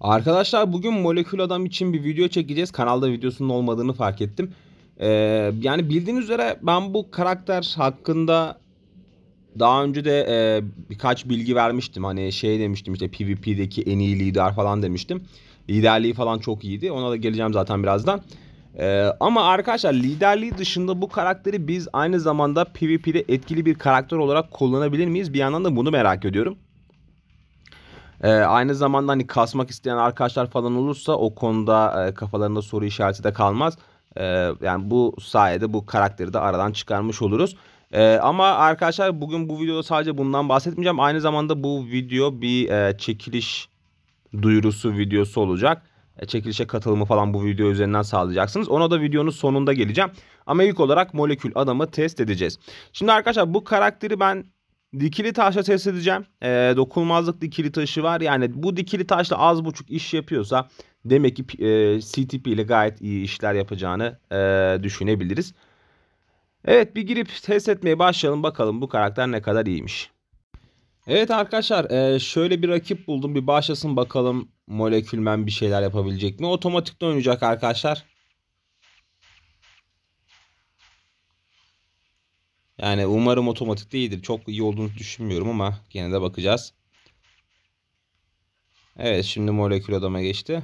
Arkadaşlar bugün molekül adam için bir video çekeceğiz. Kanalda videosunun olmadığını fark ettim. Ee, yani bildiğiniz üzere ben bu karakter hakkında daha önce de e, birkaç bilgi vermiştim. Hani şey demiştim işte PvP'deki en iyi lider falan demiştim. Liderliği falan çok iyiydi. Ona da geleceğim zaten birazdan. Ee, ama arkadaşlar liderliği dışında bu karakteri biz aynı zamanda PvP'de etkili bir karakter olarak kullanabilir miyiz? Bir yandan da bunu merak ediyorum. E, aynı zamanda hani kasmak isteyen arkadaşlar falan olursa o konuda e, kafalarında soru işareti de kalmaz. E, yani bu sayede bu karakteri de aradan çıkarmış oluruz. Ee, ama arkadaşlar bugün bu videoda sadece bundan bahsetmeyeceğim. Aynı zamanda bu video bir e, çekiliş duyurusu videosu olacak. E, çekilişe katılımı falan bu video üzerinden sağlayacaksınız. Ona da videonun sonunda geleceğim. Ama ilk olarak molekül adamı test edeceğiz. Şimdi arkadaşlar bu karakteri ben Dikili taşla test edeceğim. E, dokunmazlık dikili taşı var. Yani bu dikili taşla az buçuk iş yapıyorsa demek ki e, CTP ile gayet iyi işler yapacağını e, düşünebiliriz. Evet bir girip test etmeye başlayalım. Bakalım bu karakter ne kadar iyiymiş. Evet arkadaşlar e, şöyle bir rakip buldum. Bir başlasın bakalım molekülmen bir şeyler yapabilecek mi? Otomatikte oynayacak arkadaşlar. Yani umarım otomatik değildir. Çok iyi olduğunu düşünmüyorum ama gene de bakacağız. Evet şimdi molekül adama geçti.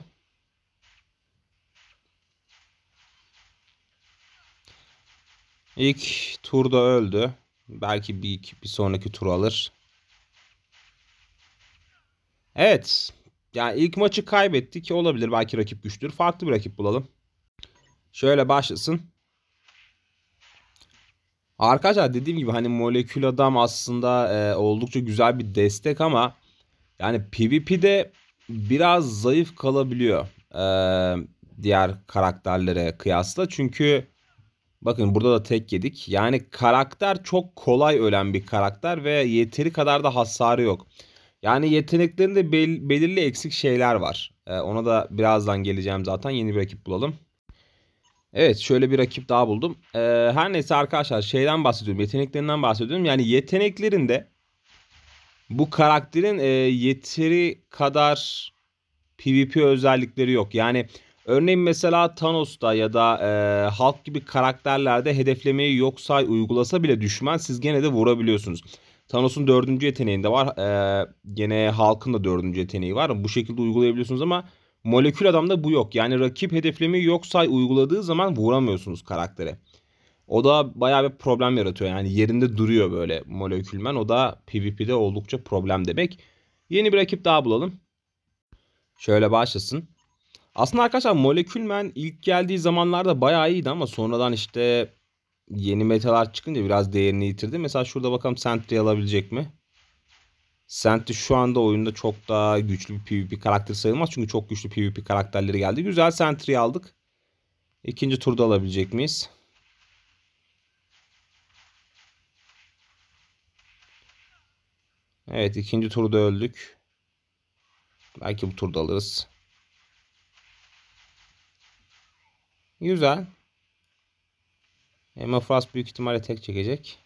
İlk turda öldü. Belki bir, bir sonraki tur alır. Evet. Yani ilk maçı kaybettik. Olabilir. Belki rakip güçtür. Farklı bir rakip bulalım. Şöyle başlasın. Arkadaşlar dediğim gibi hani molekül adam aslında e, oldukça güzel bir destek ama yani PvP'de biraz zayıf kalabiliyor e, diğer karakterlere kıyasla. Çünkü bakın burada da tek yedik. Yani karakter çok kolay ölen bir karakter ve yeteri kadar da hasarı yok. Yani yeteneklerinde bel belirli eksik şeyler var. E, ona da birazdan geleceğim zaten yeni bir ekip bulalım. Evet şöyle bir rakip daha buldum. Ee, her neyse arkadaşlar şeyden bahsediyorum. Yeteneklerinden bahsediyorum. Yani yeteneklerinde bu karakterin e, yeteri kadar PvP özellikleri yok. Yani örneğin mesela Thanos'ta ya da e, Hulk gibi karakterlerde hedeflemeyi yok say uygulasa bile düşman siz gene de vurabiliyorsunuz. Thanos'un dördüncü yeteneğinde var. E, gene Hulk'ın da dördüncü yeteneği var. Bu şekilde uygulayabiliyorsunuz ama Molekül adamda bu yok. Yani rakip hedeflemi yok say uyguladığı zaman vuramıyorsunuz karaktere. O da bayağı bir problem yaratıyor. Yani yerinde duruyor böyle molekülmen. O da PvP'de oldukça problem demek. Yeni bir rakip daha bulalım. Şöyle başlasın. Aslında arkadaşlar molekülmen ilk geldiği zamanlarda bayağı iyiydi ama sonradan işte yeni metalar çıkınca biraz değerini yitirdi. Mesela şurada bakalım Sentry alabilecek mi? Senti şu anda oyunda çok daha güçlü bir PvP karakter sayılmaz. Çünkü çok güçlü PvP karakterleri geldi. Güzel Sentry'i aldık. İkinci turda alabilecek miyiz? Evet ikinci turda öldük. Belki bu turda alırız. Güzel. Emma Frost büyük ihtimalle tek çekecek.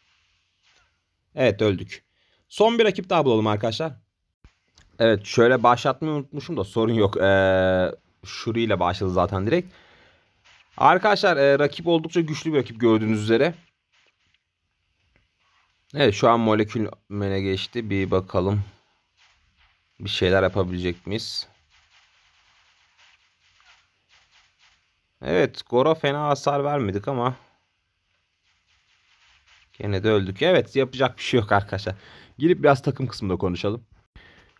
Evet öldük. Son bir rakip daha bulalım arkadaşlar. Evet şöyle başlatmayı unutmuşum da sorun yok. Ee, Shuri ile başladı zaten direkt. Arkadaşlar e, rakip oldukça güçlü bir rakip gördüğünüz üzere. Evet şu an molekül mene geçti. Bir bakalım. Bir şeyler yapabilecek miyiz? Evet Gora fena hasar vermedik ama Yine de öldük. Evet yapacak bir şey yok arkadaşlar. Girip biraz takım kısmında konuşalım.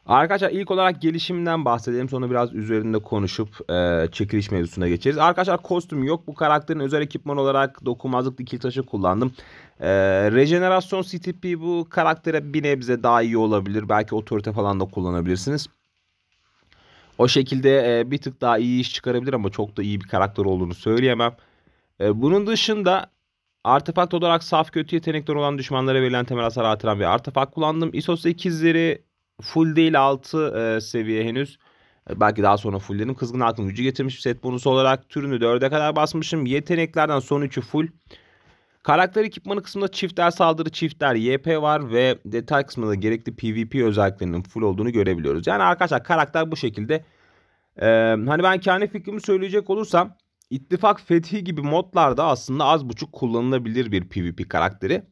Arkadaşlar ilk olarak gelişimden bahsedelim. Sonra biraz üzerinde konuşup e, çekiliş mevzusuna geçeriz. Arkadaşlar kostüm yok. Bu karakterin özel ekipman olarak dokunmazlık dikil taşı kullandım. E, rejenerasyon CTP bu karaktere bir nebze daha iyi olabilir. Belki otorite falan da kullanabilirsiniz. O şekilde e, bir tık daha iyi iş çıkarabilir ama çok da iyi bir karakter olduğunu söyleyemem. E, bunun dışında Artefakt olarak saf kötü yetenekler olan düşmanlara verilen temel hasar artıran bir artefakt kullandım. ISOS 8'leri full değil 6 e, seviye henüz. E, belki daha sonra fulllerim. Kızgın Halkın gücü getirmiş bir set bonusu olarak. Türünü 4'e kadar basmışım. Yeteneklerden son 3'ü full. Karakter ekipmanı kısmında çiftler saldırı çiftler YP var ve detay kısmında gerekli PvP özelliklerinin full olduğunu görebiliyoruz. Yani arkadaşlar karakter bu şekilde. Ee, hani ben kendi fikrimi söyleyecek olursam İttifak Fethi gibi modlarda aslında az buçuk kullanılabilir bir PvP karakteri.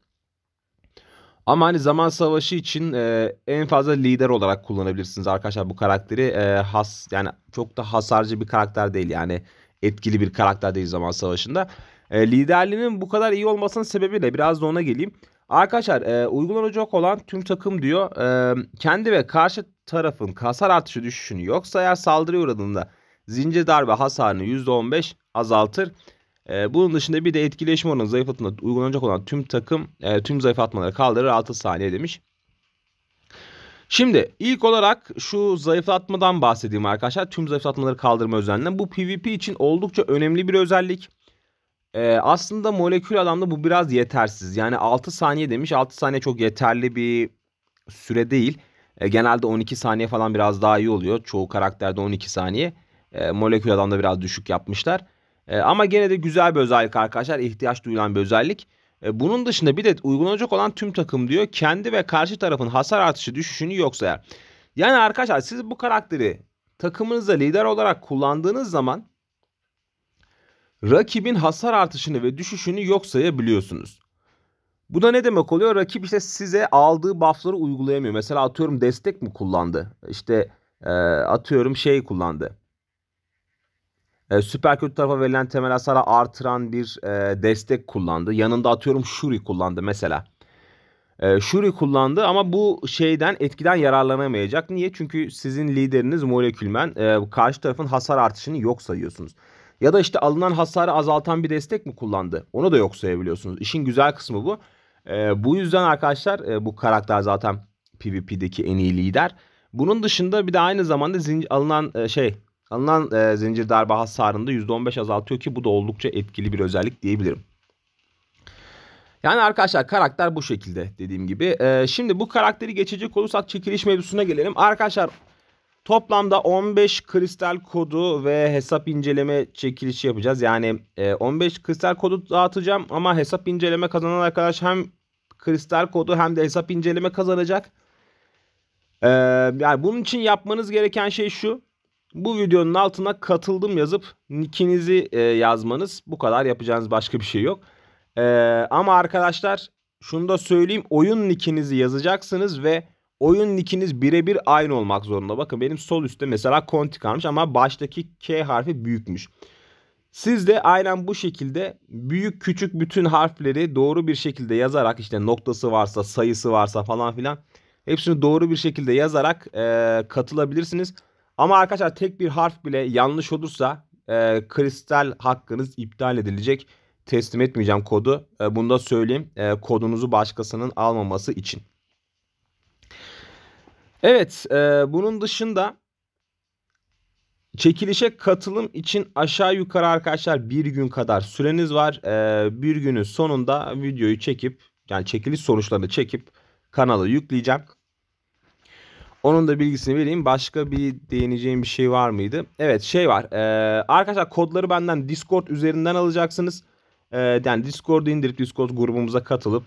Ama hani zaman savaşı için e, en fazla lider olarak kullanabilirsiniz arkadaşlar bu karakteri. E, has yani çok da hasarcı bir karakter değil yani etkili bir karakter değil zaman savaşında. E, liderliğinin bu kadar iyi olmasının sebebi de biraz da ona geleyim. Arkadaşlar e, uygulanacak olan tüm takım diyor e, kendi ve karşı tarafın kasar artışı düşüşünü yoksa eğer saldırı uğradığında Zincir darbe hasarını %15 azaltır. Ee, bunun dışında bir de etkileşim oranı zayıflatında uygulanacak olan tüm takım e, tüm zayıflatmaları kaldırır 6 saniye demiş. Şimdi ilk olarak şu zayıflatmadan bahsedeyim arkadaşlar. Tüm zayıflatmaları kaldırma özelliğinden. Bu PvP için oldukça önemli bir özellik. Ee, aslında molekül adamda bu biraz yetersiz. Yani 6 saniye demiş. 6 saniye çok yeterli bir süre değil. Ee, genelde 12 saniye falan biraz daha iyi oluyor. Çoğu karakterde 12 saniye. E, molekül adamda biraz düşük yapmışlar. E, ama gene de güzel bir özellik arkadaşlar. ihtiyaç duyulan bir özellik. E, bunun dışında bir de uygulanacak olan tüm takım diyor. Kendi ve karşı tarafın hasar artışı düşüşünü yok sayar. Yani arkadaşlar siz bu karakteri takımınızda lider olarak kullandığınız zaman rakibin hasar artışını ve düşüşünü yok sayabiliyorsunuz. Bu da ne demek oluyor? Rakip işte size aldığı buffları uygulayamıyor. Mesela atıyorum destek mi kullandı? İşte e, atıyorum şey kullandı. Ee, süper kötü tarafa verilen temel hasara artıran bir e, destek kullandı. Yanında atıyorum Shuri kullandı mesela. E, Shuri kullandı ama bu şeyden etkiden yararlanamayacak. Niye? Çünkü sizin lideriniz molekülmen e, karşı tarafın hasar artışını yok sayıyorsunuz. Ya da işte alınan hasarı azaltan bir destek mi kullandı? Onu da yok sayabiliyorsunuz. İşin güzel kısmı bu. E, bu yüzden arkadaşlar e, bu karakter zaten PvP'deki en iyi lider. Bunun dışında bir de aynı zamanda zinc alınan e, şey Alınan e, zincir darbe hasarını %15 azaltıyor ki bu da oldukça etkili bir özellik diyebilirim. Yani arkadaşlar karakter bu şekilde dediğim gibi. E, şimdi bu karakteri geçecek olursak çekiliş mevzusuna gelelim. Arkadaşlar Toplamda 15 kristal kodu ve hesap inceleme çekilişi yapacağız. Yani 15 e, kristal kodu dağıtacağım ama hesap inceleme kazanan arkadaş hem kristal kodu hem de hesap inceleme kazanacak. E, yani bunun için yapmanız gereken şey şu bu videonun altına katıldım yazıp nickinizi e, yazmanız bu kadar yapacağınız başka bir şey yok. E, ama arkadaşlar şunu da söyleyeyim oyun nickinizi yazacaksınız ve oyun nickiniz birebir aynı olmak zorunda. Bakın benim sol üstte mesela konti kalmış ama baştaki K harfi büyükmüş. Siz de aynen bu şekilde büyük küçük bütün harfleri doğru bir şekilde yazarak işte noktası varsa sayısı varsa falan filan hepsini doğru bir şekilde yazarak e, katılabilirsiniz. Ama arkadaşlar tek bir harf bile yanlış olursa e, kristal hakkınız iptal edilecek. Teslim etmeyeceğim kodu. E, bunu da söyleyeyim. E, kodunuzu başkasının almaması için. Evet e, bunun dışında çekilişe katılım için aşağı yukarı arkadaşlar bir gün kadar süreniz var. E, bir günün sonunda videoyu çekip yani çekiliş sonuçlarını çekip kanala yükleyeceğim. Onun da bilgisini vereyim. Başka bir değineceğim bir şey var mıydı? Evet şey var. Ee, arkadaşlar kodları benden Discord üzerinden alacaksınız. Ee, yani Discord'u indirip Discord grubumuza katılıp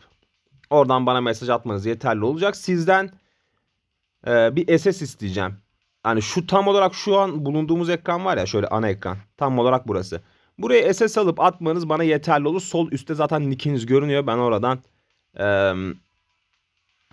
oradan bana mesaj atmanız yeterli olacak. Sizden e, bir SS isteyeceğim. Hani şu tam olarak şu an bulunduğumuz ekran var ya şöyle ana ekran. Tam olarak burası. Buraya SS alıp atmanız bana yeterli olur. Sol üstte zaten nickiniz görünüyor. Ben oradan e,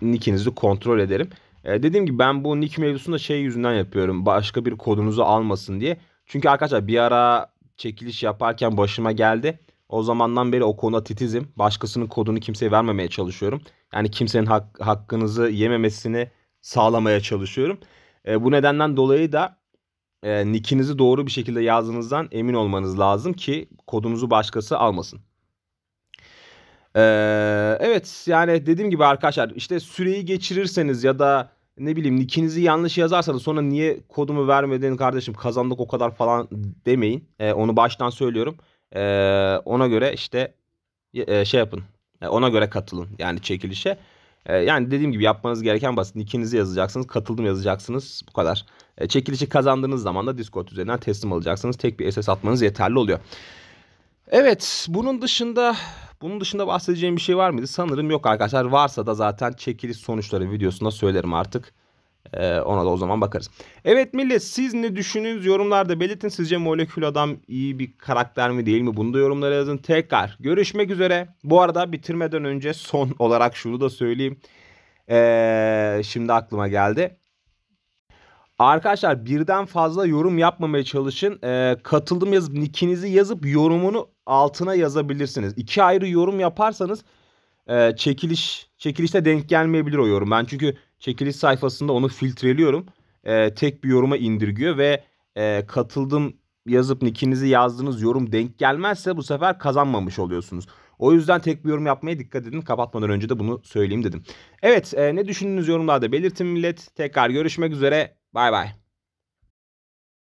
nickinizi kontrol ederim. E, dediğim gibi ben bu nick mevzusunu da şey yüzünden yapıyorum. Başka bir kodunuzu almasın diye. Çünkü arkadaşlar bir ara çekiliş yaparken başıma geldi. O zamandan beri o konuda titizim. Başkasının kodunu kimseye vermemeye çalışıyorum. Yani kimsenin hak, hakkınızı yememesini sağlamaya çalışıyorum. E, bu nedenden dolayı da e, nickinizi doğru bir şekilde yazdığınızdan emin olmanız lazım ki kodunuzu başkası almasın. Ee, evet yani dediğim gibi arkadaşlar işte süreyi geçirirseniz ya da ne bileyim nickinizi yanlış yazarsanız sonra niye kodumu vermedin kardeşim kazandık o kadar falan demeyin. Ee, onu baştan söylüyorum. Ee, ona göre işte e, şey yapın. E, ona göre katılın yani çekilişe. Ee, yani dediğim gibi yapmanız gereken basit. Nickinizi yazacaksınız, katıldım yazacaksınız. Bu kadar. Ee, çekilişi kazandığınız zaman da Discord üzerinden teslim alacaksınız. Tek bir SS atmanız yeterli oluyor. Evet, bunun dışında bunun dışında bahsedeceğim bir şey var mıydı? Sanırım yok arkadaşlar. Varsa da zaten çekiliş sonuçları videosunda söylerim artık. Ee, ona da o zaman bakarız. Evet millet siz ne düşününüz yorumlarda belirtin. Sizce Molekül Adam iyi bir karakter mi değil mi? Bunu da yorumlara yazın. Tekrar görüşmek üzere. Bu arada bitirmeden önce son olarak şunu da söyleyeyim. Ee, şimdi aklıma geldi. Arkadaşlar birden fazla yorum yapmamaya çalışın. E, katıldım yazıp nickinizi yazıp yorumunu altına yazabilirsiniz. İki ayrı yorum yaparsanız e, çekiliş çekilişte denk gelmeyebilir o yorum. Ben çünkü çekiliş sayfasında onu filtreliyorum. E, tek bir yoruma indirgiyor ve e, katıldım yazıp nickinizi yazdığınız yorum denk gelmezse bu sefer kazanmamış oluyorsunuz. O yüzden tek bir yorum yapmaya dikkat edin. Kapatmadan önce de bunu söyleyeyim dedim. Evet e, ne düşündünüz yorumlarda belirtin millet. Tekrar görüşmek üzere. Bye bye.